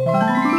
you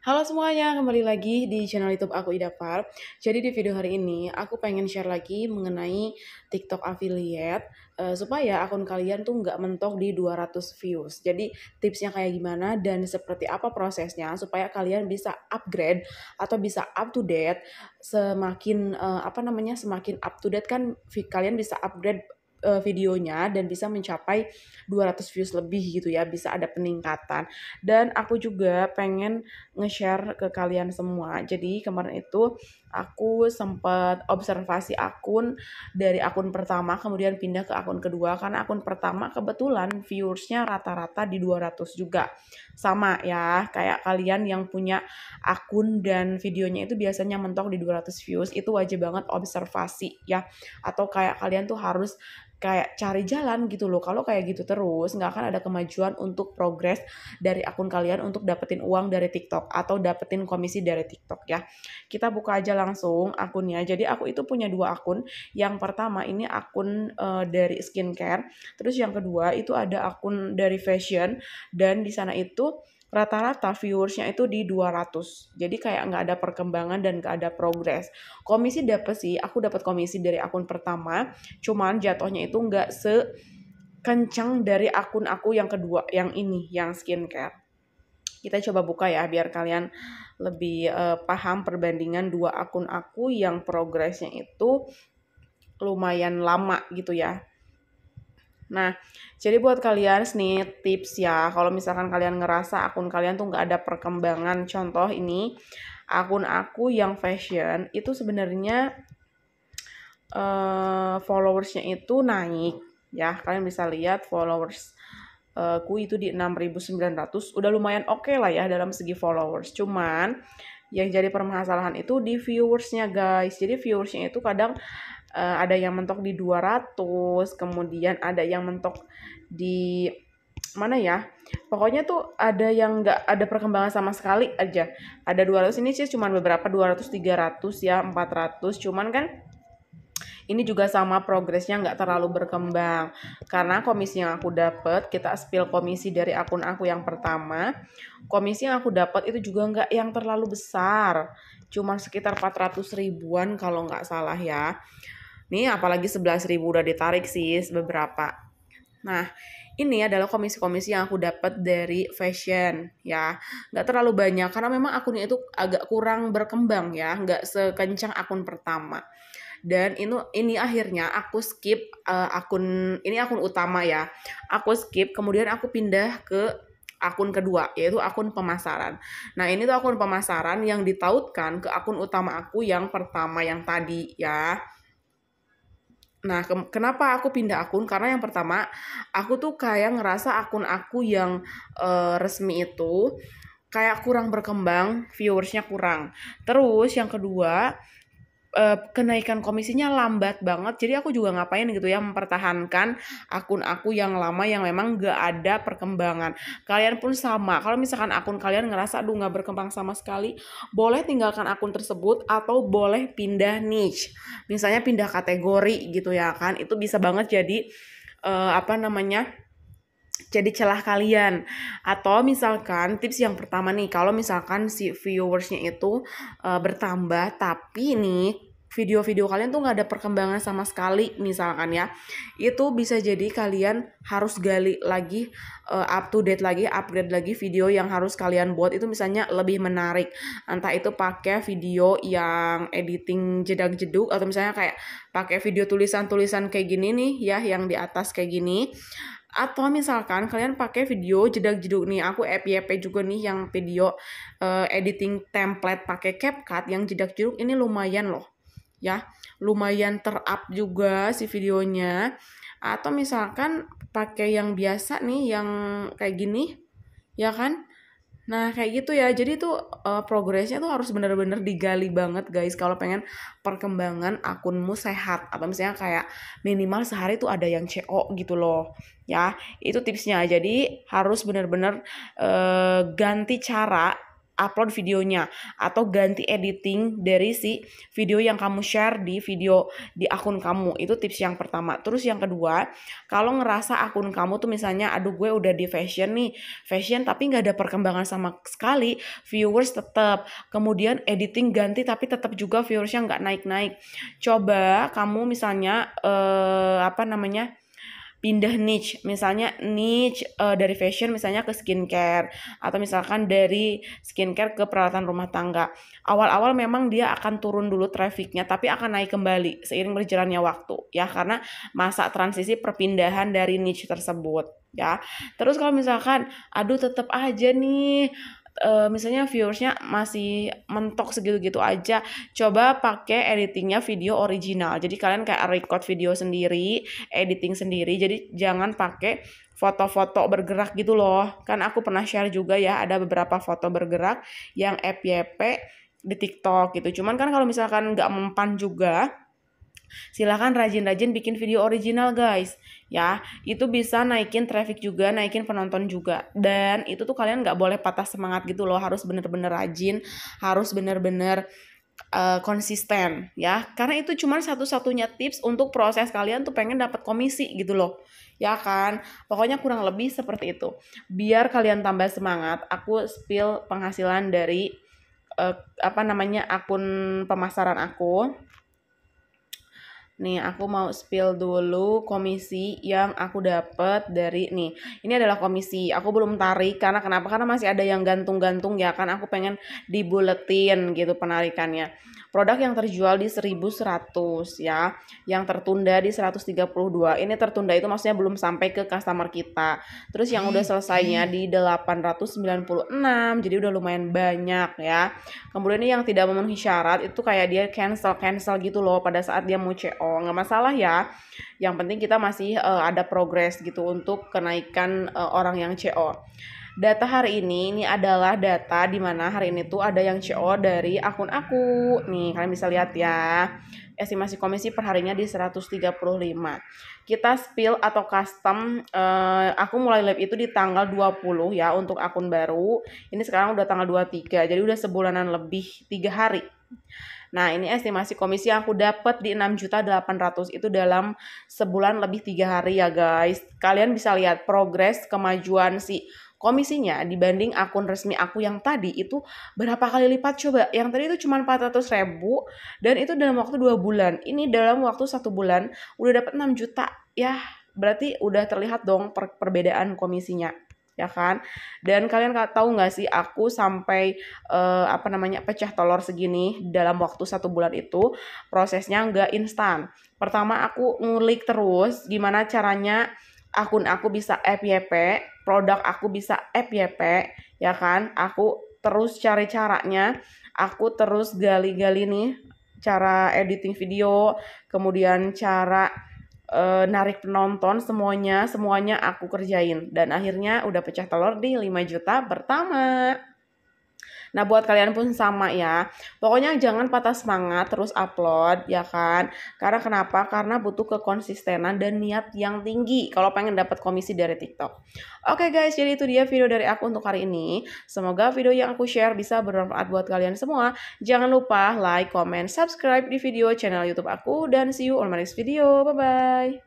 Halo semuanya, kembali lagi di channel YouTube aku Ida far, Jadi di video hari ini aku pengen share lagi mengenai TikTok affiliate uh, supaya akun kalian tuh nggak mentok di 200 views. Jadi tipsnya kayak gimana dan seperti apa prosesnya supaya kalian bisa upgrade atau bisa up to date semakin uh, apa namanya semakin up to date kan kalian bisa upgrade uh, videonya dan bisa mencapai 200 views lebih gitu ya, bisa ada peningkatan. Dan aku juga pengen nge-share ke kalian semua. Jadi kemarin itu aku sempat observasi akun dari akun pertama kemudian pindah ke akun kedua karena akun pertama kebetulan viewersnya rata-rata di 200 juga sama ya kayak kalian yang punya akun dan videonya itu biasanya mentok di 200 views itu wajib banget observasi ya atau kayak kalian tuh harus kayak cari jalan gitu loh kalau kayak gitu terus nggak akan ada kemajuan untuk progres dari akun kalian untuk dapetin uang dari TikTok atau dapetin komisi dari TikTok ya kita buka aja langsung akunnya. Jadi aku itu punya dua akun. Yang pertama ini akun uh, dari skincare, terus yang kedua itu ada akun dari fashion dan di sana itu rata-rata viewersnya itu di 200. Jadi kayak nggak ada perkembangan dan nggak ada progres. Komisi dapet sih, aku dapat komisi dari akun pertama, cuman jatuhnya itu nggak se kencang dari akun aku yang kedua, yang ini, yang skincare. Kita coba buka ya biar kalian lebih uh, paham perbandingan dua akun aku yang progresnya itu lumayan lama gitu ya. Nah, jadi buat kalian nih tips ya, kalau misalkan kalian ngerasa akun kalian tuh nggak ada perkembangan, contoh ini akun aku yang fashion itu sebenarnya uh, followersnya itu naik ya, kalian bisa lihat followers uh, ku itu di 6.900 udah lumayan oke okay lah ya dalam segi followers cuman yang jadi permasalahan itu di viewersnya guys jadi viewersnya itu kadang uh, ada yang mentok di 200 kemudian ada yang mentok di mana ya pokoknya tuh ada yang nggak ada perkembangan sama sekali aja ada 200 ini sih cuman beberapa 200 300 ya 400 cuman kan ini juga sama progresnya nggak terlalu berkembang karena komisi yang aku dapat kita spill komisi dari akun aku yang pertama komisi yang aku dapat itu juga nggak yang terlalu besar cuma sekitar 400 ribuan kalau nggak salah ya nih apalagi 11 ribu udah ditarik sih beberapa nah ini adalah komisi-komisi yang aku dapat dari fashion ya nggak terlalu banyak karena memang akunnya itu agak kurang berkembang ya nggak sekencang akun pertama dan ini ini akhirnya aku skip uh, akun ini akun utama ya aku skip kemudian aku pindah ke akun kedua yaitu akun pemasaran. Nah, ini tuh akun pemasaran yang ditautkan ke akun utama aku yang pertama yang tadi ya. Nah, ke kenapa aku pindah akun? Karena yang pertama, aku tuh kayak ngerasa akun aku yang uh, resmi itu kayak kurang berkembang, viewersnya kurang. Terus yang kedua, Eh, kenaikan komisinya lambat banget jadi aku juga ngapain gitu ya mempertahankan akun aku yang lama yang memang gak ada perkembangan kalian pun sama kalau misalkan akun kalian ngerasa aduh gak berkembang sama sekali boleh tinggalkan akun tersebut atau boleh pindah niche misalnya pindah kategori gitu ya kan itu bisa banget jadi uh, apa namanya jadi celah kalian atau misalkan tips yang pertama nih kalau misalkan si viewersnya itu uh, bertambah tapi nih video-video kalian tuh nggak ada perkembangan sama sekali misalkan ya itu bisa jadi kalian harus gali lagi uh, up to date lagi upgrade lagi video yang harus kalian buat itu misalnya lebih menarik entah itu pakai video yang editing jedak jeduk atau misalnya kayak pakai video tulisan-tulisan kayak gini nih ya yang di atas kayak gini atau misalkan kalian pakai video jedak-jeduk nih aku FYP juga nih yang video uh, editing template pakai CapCut yang jedak-jeduk ini lumayan loh ya lumayan terup juga si videonya atau misalkan pakai yang biasa nih yang kayak gini ya kan Nah kayak gitu ya, jadi tuh uh, progresnya tuh harus bener-bener digali banget guys kalau pengen perkembangan akunmu sehat. atau misalnya kayak minimal sehari tuh ada yang CO gitu loh ya. Itu tipsnya, jadi harus bener-bener uh, ganti cara upload videonya atau ganti editing dari si video yang kamu share di video di akun kamu. Itu tips yang pertama. Terus yang kedua, kalau ngerasa akun kamu tuh misalnya aduh gue udah di fashion nih, fashion tapi nggak ada perkembangan sama sekali, viewers tetap. Kemudian editing ganti tapi tetap juga viewersnya nggak naik-naik. Coba kamu misalnya eh, apa namanya? pindah niche misalnya niche uh, dari fashion misalnya ke skincare atau misalkan dari skincare ke peralatan rumah tangga awal-awal memang dia akan turun dulu trafficnya tapi akan naik kembali seiring berjalannya waktu ya karena masa transisi perpindahan dari niche tersebut ya terus kalau misalkan aduh tetap aja nih uh, misalnya viewersnya masih mentok segitu-gitu aja coba pakai editingnya video original jadi kalian kayak record video sendiri editing sendiri jadi jangan pakai foto-foto bergerak gitu loh kan aku pernah share juga ya ada beberapa foto bergerak yang FYP di TikTok gitu cuman kan kalau misalkan nggak mempan juga Silahkan rajin-rajin bikin video original guys ya itu bisa naikin traffic juga naikin penonton juga dan itu tuh kalian nggak boleh patah semangat gitu loh harus bener-bener rajin harus bener-bener uh, konsisten ya karena itu cuma satu-satunya tips untuk proses kalian tuh pengen dapat komisi gitu loh ya kan pokoknya kurang lebih seperti itu biar kalian tambah semangat aku spill penghasilan dari eh, apa namanya akun pemasaran aku Nih, aku mau spill dulu komisi yang aku dapat dari nih. Ini adalah komisi. Aku belum tarik karena kenapa? Karena masih ada yang gantung-gantung ya kan. Aku pengen dibuletin gitu penarikannya produk yang terjual di 1100 ya, yang tertunda di 132. Ini tertunda itu maksudnya belum sampai ke customer kita. Terus yang udah selesainya di 896. Jadi udah lumayan banyak ya. Kemudian ini yang tidak memenuhi syarat itu kayak dia cancel cancel gitu loh pada saat dia mau CO. nggak masalah ya. Yang penting kita masih uh, ada progres gitu untuk kenaikan uh, orang yang CO data hari ini ini adalah data di mana hari ini tuh ada yang CO dari akun aku. Nih, kalian bisa lihat ya. Estimasi komisi perharinya di 135. Kita spill atau custom eh, aku mulai live itu di tanggal 20 ya untuk akun baru. Ini sekarang udah tanggal 23. Jadi udah sebulanan lebih tiga hari. Nah, ini estimasi komisi yang aku dapat di 6.800 itu dalam sebulan lebih tiga hari ya guys. Kalian bisa lihat progres kemajuan si komisinya dibanding akun resmi aku yang tadi itu berapa kali lipat coba yang tadi itu cuma 400 ribu dan itu dalam waktu dua bulan ini dalam waktu satu bulan udah dapat 6 juta ya berarti udah terlihat dong per perbedaan komisinya ya kan dan kalian tahu nggak sih aku sampai uh, apa namanya pecah telur segini dalam waktu satu bulan itu prosesnya nggak instan pertama aku ngulik terus gimana caranya akun aku bisa FYP, produk aku bisa FYP, ya kan? Aku terus cari caranya, aku terus gali-gali nih cara editing video, kemudian cara e, narik penonton semuanya, semuanya aku kerjain dan akhirnya udah pecah telur di 5 juta pertama. Nah, buat kalian pun sama ya. Pokoknya jangan patah semangat terus upload ya kan. Karena kenapa? Karena butuh kekonsistenan dan niat yang tinggi kalau pengen dapat komisi dari TikTok. Oke guys, jadi itu dia video dari aku untuk hari ini. Semoga video yang aku share bisa bermanfaat buat kalian semua. Jangan lupa like, comment, subscribe di video channel YouTube aku dan see you on my next video. Bye bye.